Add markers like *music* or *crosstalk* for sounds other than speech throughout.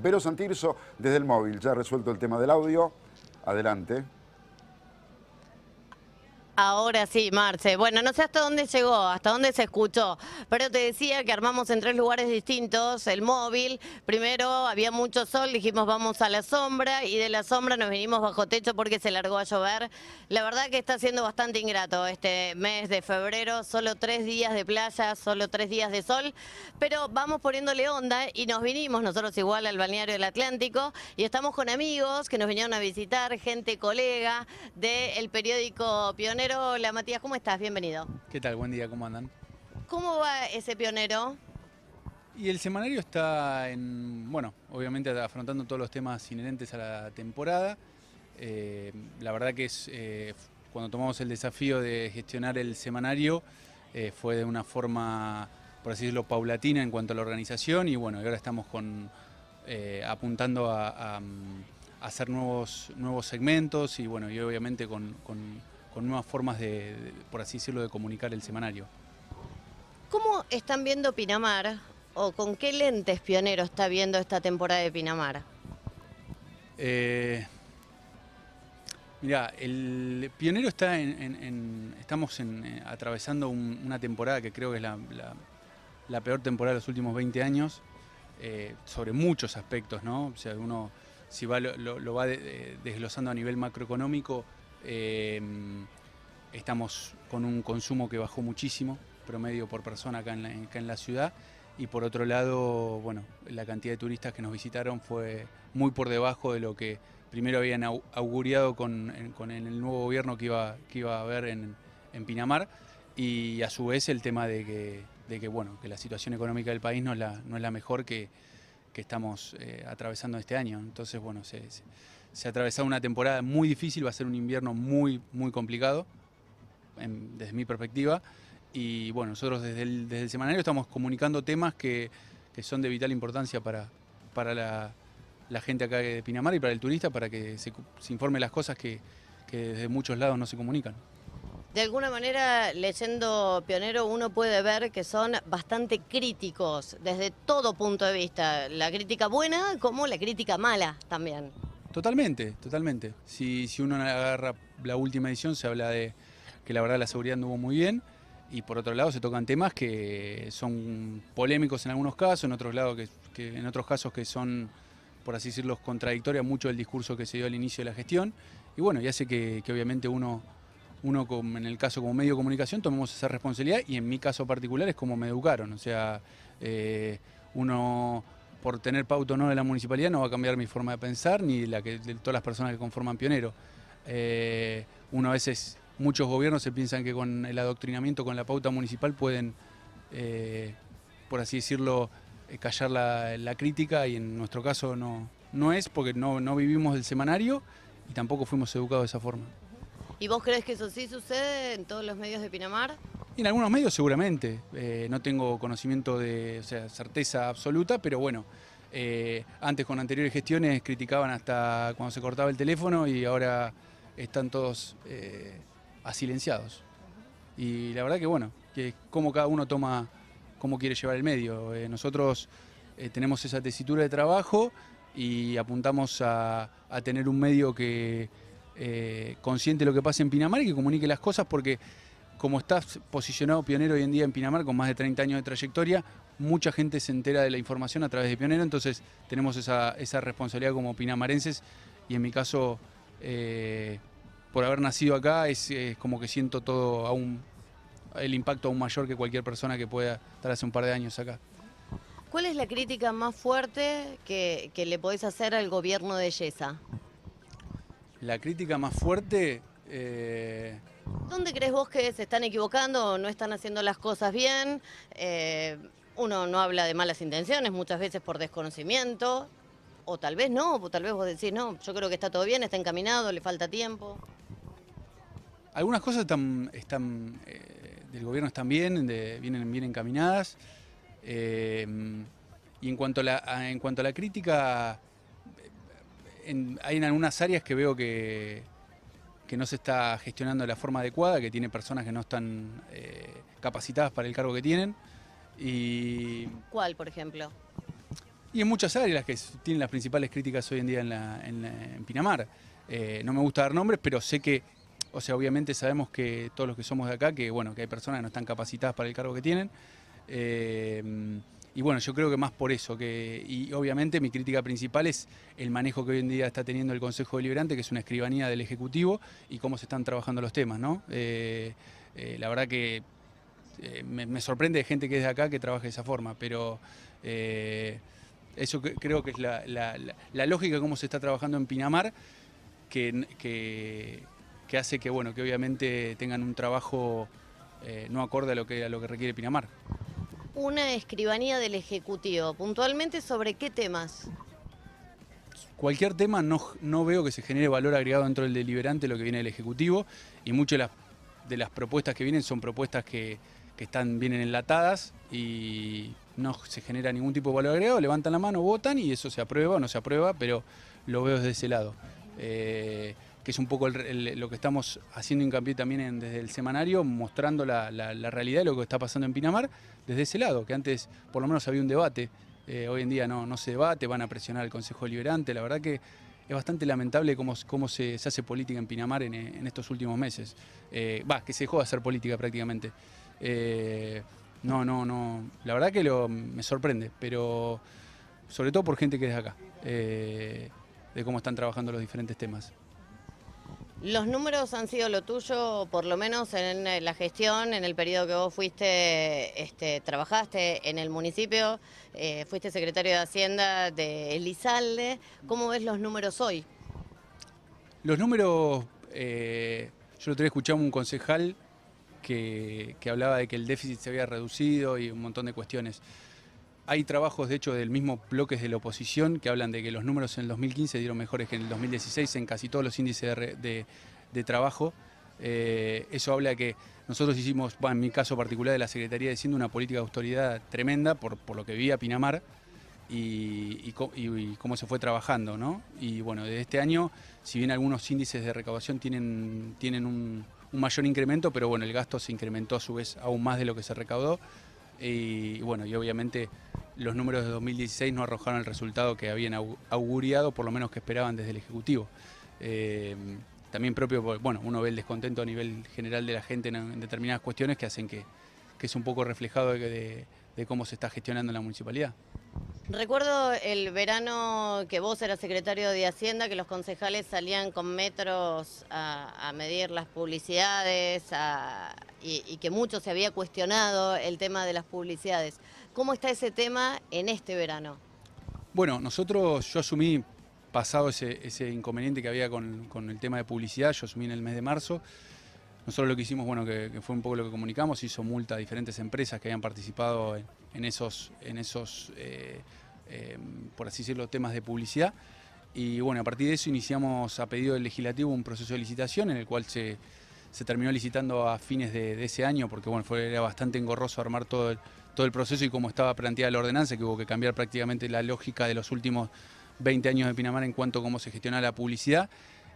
Vero Santirso, desde el móvil, ya resuelto el tema del audio. Adelante. Ahora sí, Marce. Bueno, no sé hasta dónde llegó, hasta dónde se escuchó, pero te decía que armamos en tres lugares distintos el móvil. Primero había mucho sol, dijimos vamos a la sombra y de la sombra nos vinimos bajo techo porque se largó a llover. La verdad que está siendo bastante ingrato este mes de febrero, solo tres días de playa, solo tres días de sol, pero vamos poniéndole onda y nos vinimos nosotros igual al balneario del Atlántico y estamos con amigos que nos vinieron a visitar, gente colega del periódico Pionero Hola Matías, ¿cómo estás? Bienvenido. ¿Qué tal? Buen día, ¿cómo andan? ¿Cómo va ese pionero? Y el semanario está en, bueno, obviamente afrontando todos los temas inherentes a la temporada. Eh, la verdad que es eh, cuando tomamos el desafío de gestionar el semanario eh, fue de una forma, por así decirlo, paulatina en cuanto a la organización y bueno, ahora estamos con apuntando mm, a, hacer nuevos, nuevos segmentos y bueno, y obviamente con con nuevas formas de, por así decirlo, de comunicar el semanario. ¿Cómo están viendo Pinamar o con qué lentes pionero está viendo esta temporada de Pinamar? Eh, mirá, mira, el pionero está en, estamos en, eh, atravesando una temporada que creo que es la, peor temporada de los últimos 20 años eh, sobre muchos aspectos, ¿no? O sea, uno si va, lo, va desglosando a nivel macroeconómico Em, estamos con un consumo que bajó muchísimo, promedio por persona acá en, la, ciudad. Y por otro lado, bueno, la cantidad de turistas que nos visitaron fue muy por debajo de lo que primero habían auguriado con, el nuevo gobierno que iba, que iba a haber en, Pinamar. Y a su vez el tema de que, bueno, que la situación económica del país no es la, no es la mejor que, estamos eh, atravesando este año. Entonces, bueno, se se ha atravesado una temporada muy difícil, va a ser un invierno muy, muy complicado, desde mi perspectiva. Y bueno, nosotros desde el, semanario estamos comunicando temas que, son de vital importancia para, para la, gente acá de Pinamar y para el turista, para que se, informe las cosas que, que desde muchos lados no se comunican. De alguna manera, leyendo Pionero, uno puede ver que son bastante críticos desde todo punto de vista, la crítica buena como la crítica mala también. Totalmente, totalmente. Si, uno agarra la última edición, se habla de que la verdad la seguridad anduvo muy bien. Y por otro lado se tocan temas que son polémicos en algunos casos, en otros lados que, en otros casos que son, por así decirlo, contradictorios mucho del discurso que se dio al inicio de la gestión. Y bueno, ya sé que, obviamente uno, uno en el caso como medio de comunicación tomemos esa responsabilidad y en mi caso particular es como me educaron. O sea, eh, uno por tener pauta o no de la municipalidad no va a cambiar mi forma de pensar ni la que, de todas las personas que conforman Pionero. Eh, uno a veces, muchos gobiernos se piensan que con el adoctrinamiento, con la pauta municipal pueden, eh, por así decirlo, eh, callar la, crítica y en nuestro caso no, no es porque no, no vivimos del semanario y tampoco fuimos educados de esa forma. ¿Y vos crees que eso sí sucede en todos los medios de Pinamar? En algunos medios seguramente, eh, no tengo conocimiento de certeza absoluta, pero bueno, eh, antes con anteriores gestiones criticaban hasta cuando se cortaba el teléfono y ahora están todos eh, asilenciados. Y la verdad que bueno, que como cada uno toma, cómo quiere llevar el medio. nosotros tenemos esa tesitura de trabajo y apuntamos a, tener un medio que consciente lo que pasa en Pinamar y que comunique las cosas porque como está posicionado pionero hoy en día en Pinamar, con más de 30 años de trayectoria, mucha gente se entera de la información a través de Pionero, entonces tenemos esa, responsabilidad como pinamarenses y en mi caso, eh, por haber nacido acá, es, como que siento todo aún, el impacto aún mayor que cualquier persona que pueda estar hace un par de años acá. ¿Cuál es la crítica más fuerte que, le podés hacer al gobierno de Yesa? La crítica más fuerte... Eh, ¿Dónde crees vos que se están equivocando no están haciendo las cosas bien? Eh, uno no habla de malas intenciones, muchas veces por desconocimiento, o tal vez no, o tal vez vos decís, no, yo creo que está todo bien, está encaminado, le falta tiempo. Algunas cosas están, eh, del gobierno están bien, vienen bien encaminadas. Eh, y en cuanto a la, crítica, hay en algunas áreas que veo que, que no se está gestionando de la forma adecuada, que tiene personas que no están eh, capacitadas para el cargo que tienen. ¿Cuál, por ejemplo? Y en muchas áreas que tienen las principales críticas hoy en día en, Pinamar. Eh, no me gusta dar nombres, pero sé que, o sea, obviamente sabemos que todos los que somos de acá, que bueno, que hay personas que no están capacitadas para el cargo que tienen. Eh, y bueno, yo creo que más por eso, que, y obviamente mi crítica principal es el manejo que hoy en día está teniendo el Consejo Deliberante, que es una escribanía del Ejecutivo, y cómo se están trabajando los temas, ¿no? Eh, eh, la verdad que eh, me, sorprende de gente que es de acá que trabaje de esa forma, pero eso creo que es la, lógica de cómo se está trabajando en Pinamar, que, hace que, que obviamente tengan un trabajo no acorde a lo que, a lo que requiere Pinamar una escribanía del Ejecutivo. Puntualmente, ¿sobre qué temas? Cualquier tema no, veo que se genere valor agregado dentro del deliberante, lo que viene del Ejecutivo, y muchas de las, propuestas que vienen son propuestas que, están, vienen enlatadas y no se genera ningún tipo de valor agregado, levantan la mano, votan y eso se aprueba o no se aprueba, pero lo veo desde ese lado. Eh, que es un poco lo que estamos haciendo hincapié también desde el semanario, mostrando la, realidad de lo que está pasando en Pinamar desde ese lado, que antes por lo menos había un debate, eh, hoy en día no, no se debate, van a presionar al Consejo Liberante, la verdad que es bastante lamentable cómo, cómo se, hace política en Pinamar en, estos últimos meses, eh, va, que se dejó de hacer política prácticamente. Eh, no, no, no, la verdad que me sorprende, pero sobre todo por gente que es de acá, de cómo están trabajando los diferentes temas. Los números han sido lo tuyo, por lo menos en eh, la gestión, en el periodo que vos fuiste, este, trabajaste en el municipio, eh, fuiste secretario de Hacienda de Elizalde. ¿Cómo ves los números hoy? Los números, eh, yo lo tenía a un concejal que hablaba de que el déficit se había reducido y un montón de cuestiones hay trabajos, de hecho, del mismo bloque de la oposición que hablan de que los números en el 2015 dieron mejores que en el 2016 en casi todos los índices de, trabajo. Eh, eso habla de que nosotros hicimos, en mi caso particular de la Secretaría de Hacienda, una política de autoridad tremenda por, por lo que vi a Pinamar y, cómo se fue trabajando. ¿no? Y bueno, desde este año, si bien algunos índices de recaudación tienen, tienen un, un mayor incremento, pero bueno, el gasto se incrementó a su vez aún más de lo que se recaudó. Y bueno, y obviamente los números de 2016 no arrojaron el resultado que habían auguriado, por lo menos que esperaban desde el Ejecutivo. Eh, también propio, pues, bueno, uno ve el descontento a nivel general de la gente en, determinadas cuestiones que hacen que, es un poco reflejado de, cómo se está gestionando la municipalidad. Recuerdo el verano que vos eras secretario de Hacienda, que los concejales salían con metros a, medir las publicidades y que mucho se había cuestionado el tema de las publicidades. ¿Cómo está ese tema en este verano? Bueno, nosotros, yo asumí, pasado ese, inconveniente que había con, el tema de publicidad, yo asumí en el mes de marzo. Nosotros lo que hicimos, bueno, que, fue un poco lo que comunicamos, hizo multa a diferentes empresas que habían participado en, esos, en esos eh, em, por así decirlo, temas de publicidad. Y bueno, a partir de eso iniciamos a pedido del legislativo un proceso de licitación en el cual se, terminó licitando a fines de, ese año, porque bueno, fue, era bastante engorroso armar todo el, todo el proceso y cómo estaba planteada la ordenanza, que hubo que cambiar prácticamente la lógica de los últimos 20 años de Pinamar en cuanto a cómo se gestiona la publicidad.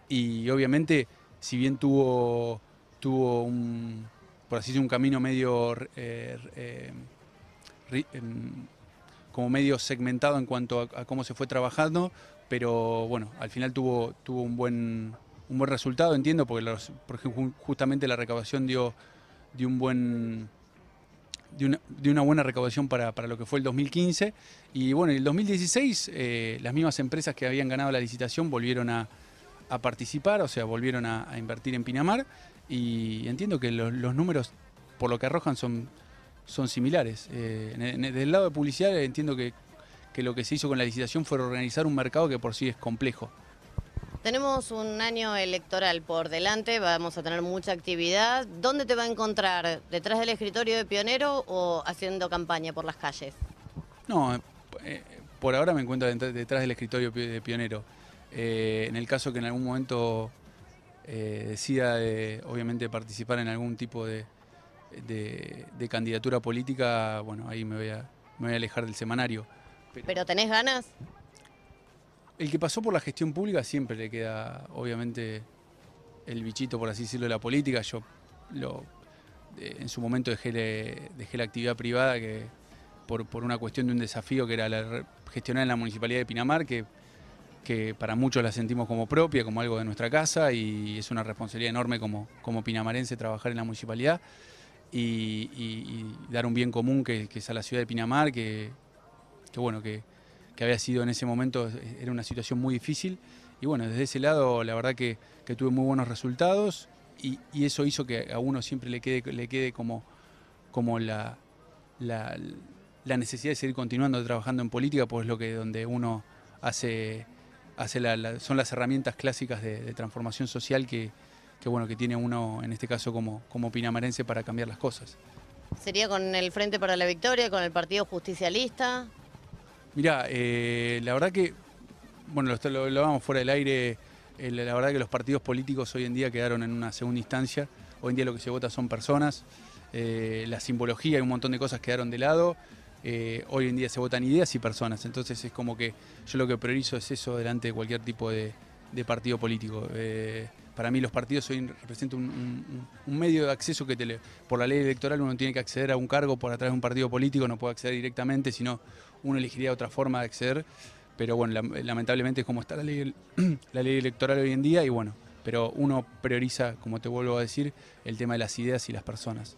Y obviamente, si bien tuvo, tuvo un, por así un camino medio... Eh, eh, em, como medio segmentado en cuanto a, cómo se fue trabajando, pero bueno, al final tuvo, tuvo un, buen, buen resultado, entiendo, porque, justamente la recaudación dio, dio un buen de una, buena recaudación para, lo que fue el 2015. Y bueno, en el 2016 eh, las mismas empresas que habían ganado la licitación volvieron a, participar, o sea, volvieron a, invertir en Pinamar. Y entiendo que los, números, por lo que arrojan, son, son similares. desde eh, el lado de publicidad entiendo que lo que se hizo con la licitación fue organizar un mercado que por sí es complejo. Tenemos un año electoral por delante, vamos a tener mucha actividad. ¿Dónde te va a encontrar? ¿Detrás del escritorio de Pionero o haciendo campaña por las calles? No, eh, eh, por ahora me encuentro detrás del escritorio de Pionero. Eh, en el caso que en algún momento decida, obviamente, participar en algún tipo de, candidatura política, bueno, ahí me voy a, me voy a alejar del semanario. ¿Pero tenés ganas? el que pasó por la gestión pública siempre le queda, obviamente, el bichito, por así decirlo, de la política. Yo lo, en su momento dejé, dejé la actividad privada que, por, una cuestión de un desafío que era la, gestionar en la municipalidad de Pinamar, que, para muchos la sentimos como propia, como algo de nuestra casa, y es una responsabilidad enorme como, pinamarense trabajar en la municipalidad y, dar un bien común que, es a la ciudad de Pinamar, que, que bueno, que que había sido en ese momento, eh, era una situación muy difícil. Y bueno, desde ese lado la verdad que, tuve muy buenos resultados y, eso hizo que a uno siempre le quede, le quede como, como la, necesidad de seguir continuando trabajando en política, pues es lo que donde uno hace, hace son las herramientas clásicas de, transformación social que, bueno que tiene uno en este caso como, como pinamarense para cambiar las cosas. ¿Sería con el Frente para la Victoria, con el Partido Justicialista? Mirá, eh, la verdad que, bueno, lo, vamos fuera del aire, eh, la verdad que los partidos políticos hoy en día quedaron en una segunda instancia. Hoy en día lo que se vota son personas, eh, la simbología y un montón de cosas quedaron de lado. hoy en día se votan ideas y personas, entonces es como que yo lo que priorizo es eso delante de cualquier tipo de partido político. Para mí los partidos hoy representan un, medio de acceso que te por la ley electoral uno tiene que acceder a un cargo por atrás de un partido político, no puede acceder directamente, sino uno elegiría otra forma de acceder. Pero bueno, lamentablemente es como está *clears throat* la ley, electoral hoy en día y bueno, pero uno prioriza, como te vuelvo a decir, el tema de las ideas y las personas.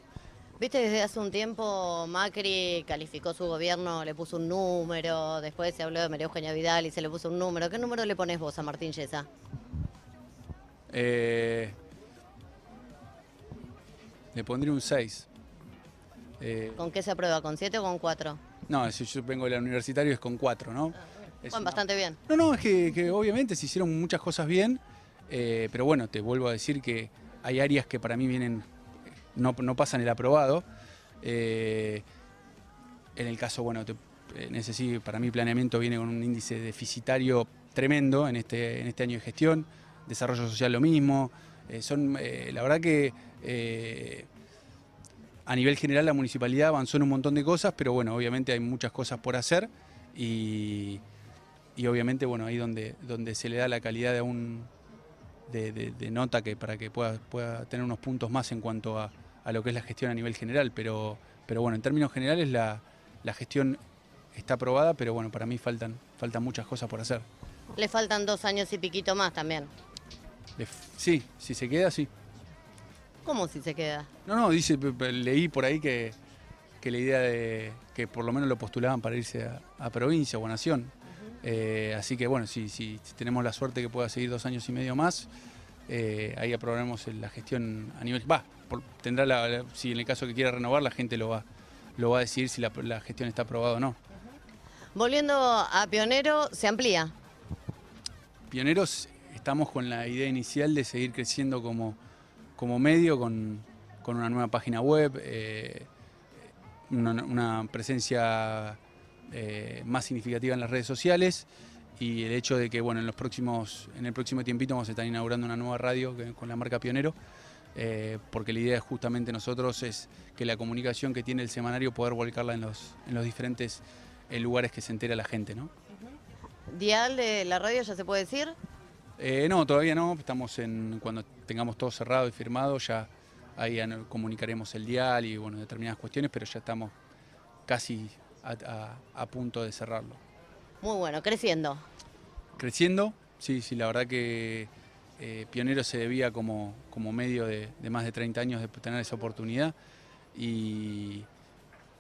Viste, desde hace un tiempo Macri calificó su gobierno, le puso un número, después se habló de María Eugenia Vidal y se le puso un número. ¿Qué número le pones vos a Martín Yesa? Eh, le pondría un 6. Eh, ¿Con qué se aprueba? ¿Con 7 o con 4? No, si yo vengo de la universitario es con 4, ¿no? Ah, bastante bien. No, no, es que, obviamente se hicieron muchas cosas bien, eh, pero bueno, te vuelvo a decir que hay áreas que para mí vienen, no, pasan el aprobado. en el caso, bueno, para mí planeamiento viene con un índice deficitario tremendo en este, en este año de gestión desarrollo social lo mismo. Eh, son, eh, la verdad que eh, a nivel general la municipalidad avanzó en un montón de cosas, pero bueno, obviamente hay muchas cosas por hacer y, obviamente, bueno, ahí donde, donde se le da la calidad de un de, nota que para que pueda, pueda tener unos puntos más en cuanto a, a, lo que es la gestión a nivel general, pero, pero bueno, en términos generales la, la gestión está aprobada, pero bueno, para mí faltan, faltan muchas cosas por hacer. Le faltan dos años y piquito más también. Sí, si se queda, sí. ¿Cómo si se queda? No, no, dice, leí por ahí que, la idea de que por lo menos lo postulaban para irse a, provincia o a nación. Eh, así que bueno, si, si, tenemos la suerte que pueda seguir dos años y medio más, eh, ahí aprobaremos la gestión a nivel. Va, tendrá la, si en el caso que quiera renovar, la gente lo va, lo va a decidir si la, gestión está aprobada o no. Volviendo a Pionero, se amplía. Pioneros estamos con la idea inicial de seguir creciendo como, medio, con, una nueva página web, eh, una, presencia eh, más significativa en las redes sociales y el hecho de que bueno, en, los próximos, en el próximo tiempito vamos a estar inaugurando una nueva radio con la marca Pionero, eh, porque la idea justamente nosotros es que la comunicación que tiene el semanario poder volcarla en los, en los diferentes lugares que se entera la gente. Dial de la radio ya se puede decir. Eh, no, todavía no. Estamos en cuando tengamos todo cerrado y firmado, ya ahí comunicaremos el dial y bueno, determinadas cuestiones, pero ya estamos casi a, punto de cerrarlo. Muy bueno, creciendo. Creciendo, sí, sí, la verdad que eh, Pionero se debía como, como medio de, más de 30 años de tener esa oportunidad y,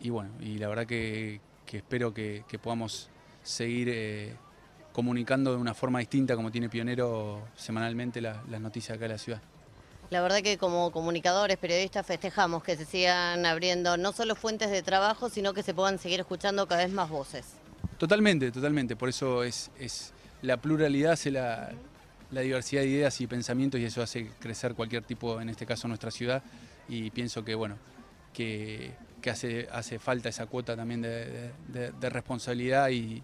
bueno, y la verdad que, espero que, podamos seguir... Eh, comunicando de una forma distinta como tiene Pionero semanalmente las noticias acá de la ciudad. La verdad que como comunicadores, periodistas, festejamos que se sigan abriendo no solo fuentes de trabajo, sino que se puedan seguir escuchando cada vez más voces. Totalmente, totalmente. Por eso es, es la pluralidad, la, diversidad de ideas y pensamientos y eso hace crecer cualquier tipo, en este caso nuestra ciudad. Y pienso que, bueno, que, hace, hace falta esa cuota también de, responsabilidad y,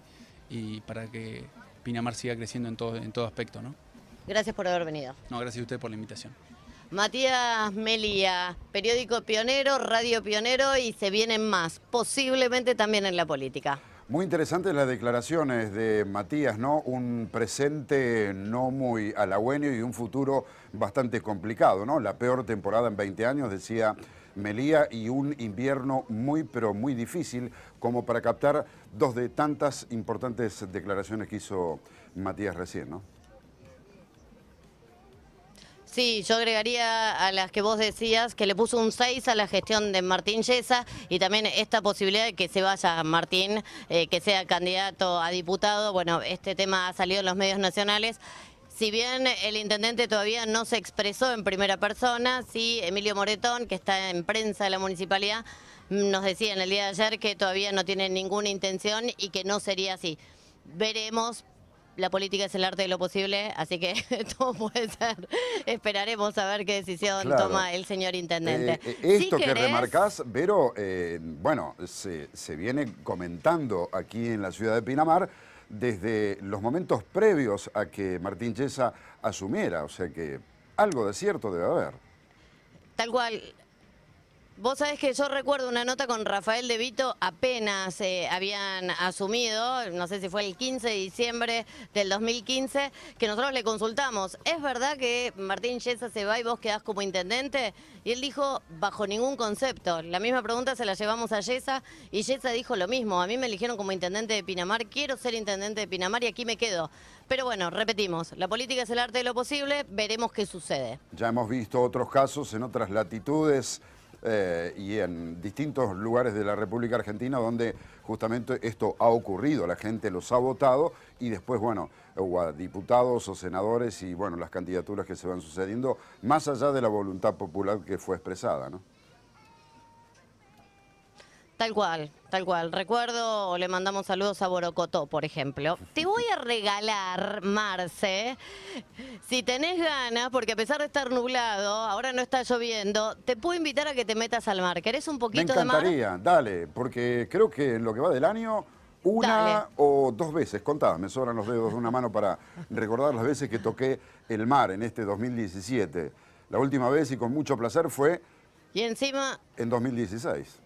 y para que Pinamar siga creciendo en todo, en aspecto. ¿no? Gracias por haber venido. No, gracias a usted por la invitación. Matías Melia, periódico pionero, radio pionero y se vienen más, posiblemente también en la política. Muy interesantes las declaraciones de Matías, ¿no? Un presente no muy halagüeño y un futuro bastante complicado, ¿no? La peor temporada en 20 años, decía Melía y un invierno muy pero muy difícil como para captar dos de tantas importantes declaraciones que hizo Matías recién, ¿no? Sí, yo agregaría a las que vos decías que le puso un 6 a la gestión de Martín Yesa y también esta posibilidad de que se vaya Martín, eh, que sea candidato a diputado. Bueno, este tema ha salido en los medios nacionales si bien el intendente todavía no se expresó en primera persona, sí, Emilio Moretón, que está en prensa de la municipalidad, nos decía en el día de ayer que todavía no tiene ninguna intención y que no sería así. Veremos, la política es el arte de lo posible, así que *laughs* todo puede ser. Esperaremos a ver qué decisión toma el señor intendente. Eh, eh, esto que remarcas, remarcás, Vero, eh, bueno, se viene comentando aquí en la ciudad de Pinamar desde los momentos previos a que Martín Yesa asumiera, o sea que algo de cierto debe haber. Tal cual, Vos sabés que yo recuerdo una nota con Rafael De Vito apenas eh, habían asumido, no sé si fue el 15 de diciembre del 2015, que nosotros le consultamos, ¿es verdad que Martín Yesa se va y vos quedás como intendente? Y él dijo, bajo ningún concepto. La misma pregunta se la llevamos a Yesa y Yesa dijo lo mismo, a mí me eligieron como intendente de Pinamar, quiero ser intendente de Pinamar y aquí me quedo. Pero bueno, repetimos, la política es el arte de lo posible, veremos qué sucede. Ya hemos visto otros casos en otras latitudes. Eh, y en distintos lugares de la República Argentina donde justamente esto ha ocurrido, la gente los ha votado y después, bueno, diputados o senadores y bueno, las candidaturas que se van sucediendo, más allá de la voluntad popular que fue expresada, ¿no? Tal cual, tal cual. Recuerdo, le mandamos saludos a Borocotó, por ejemplo. Te voy a regalar, Marce, si tenés ganas, porque a pesar de estar nublado, ahora no está lloviendo, te puedo invitar a que te metas al mar. ¿Querés un poquito de mar? Me encantaría, dale, porque creo que en lo que va del año, una o dos veces, contá, me sobran los dedos de una mano para recordar las veces que toqué el mar en este 2017. La última vez y con mucho placer fue... Y encima... En 2016.